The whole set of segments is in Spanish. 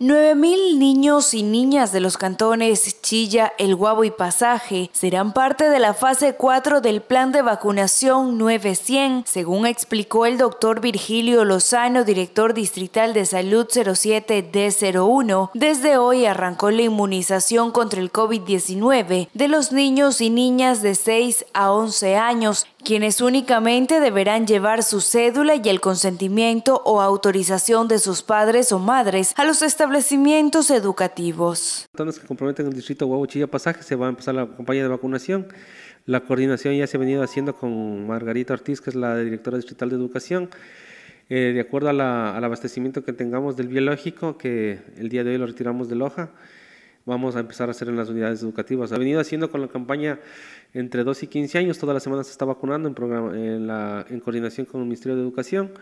9.000 niños y niñas de los cantones Chilla, El Guabo y Pasaje serán parte de la fase 4 del plan de vacunación 900, según explicó el doctor Virgilio Lozano, director distrital de salud 07D01. Desde hoy arrancó la inmunización contra el COVID-19 de los niños y niñas de 6 a 11 años quienes únicamente deberán llevar su cédula y el consentimiento o autorización de sus padres o madres a los establecimientos educativos. Los que comprometen el distrito Guau Chilla Pasaje se va a empezar la campaña de vacunación. La coordinación ya se ha venido haciendo con Margarita Ortiz, que es la directora distrital de educación. Eh, de acuerdo al abastecimiento que tengamos del biológico, que el día de hoy lo retiramos de Loja, vamos a empezar a hacer en las unidades educativas. Ha venido haciendo con la campaña entre 2 y 15 años, todas las semanas se está vacunando en, programa, en, en coordinación con el Ministerio de Educación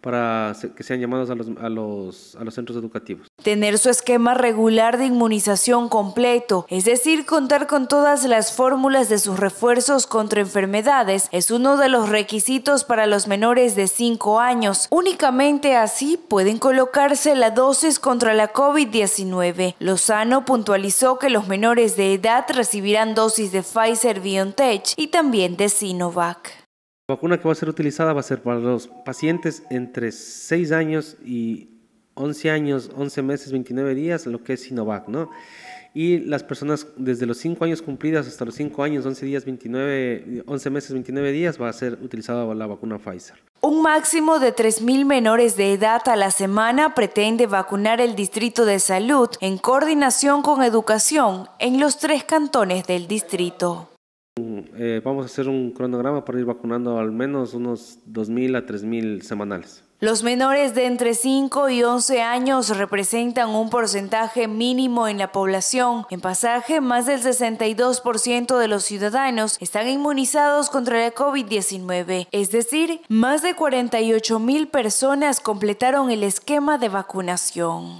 para que sean llamados a los, a, los, a los, centros educativos. Tener su esquema regular de inmunización completo, es decir, contar con todas las fórmulas de sus refuerzos contra enfermedades, es uno de los requisitos para los menores de 5 años. Únicamente así pueden colocarse la dosis contra la COVID-19. Lozano puntualizó que los menores de edad recibirán dosis de Pfizer BioNTech y también de Sinovac. La vacuna que va a ser utilizada va a ser para los pacientes entre 6 años y 11 años, 11 meses, 29 días, lo que es Sinovac, ¿no? Y las personas desde los 5 años cumplidas hasta los 5 años, 11 días, 29, 11 meses, 29 días, va a ser utilizada la vacuna Pfizer. Un máximo de 3.000 menores de edad a la semana pretende vacunar el Distrito de Salud en coordinación con Educación en los tres cantones del distrito. Eh, vamos a hacer un cronograma para ir vacunando al menos unos 2.000 a 3.000 semanales. Los menores de entre 5 y 11 años representan un porcentaje mínimo en la población. En pasaje, más del 62% de los ciudadanos están inmunizados contra la COVID-19, es decir, más de 48 mil personas completaron el esquema de vacunación.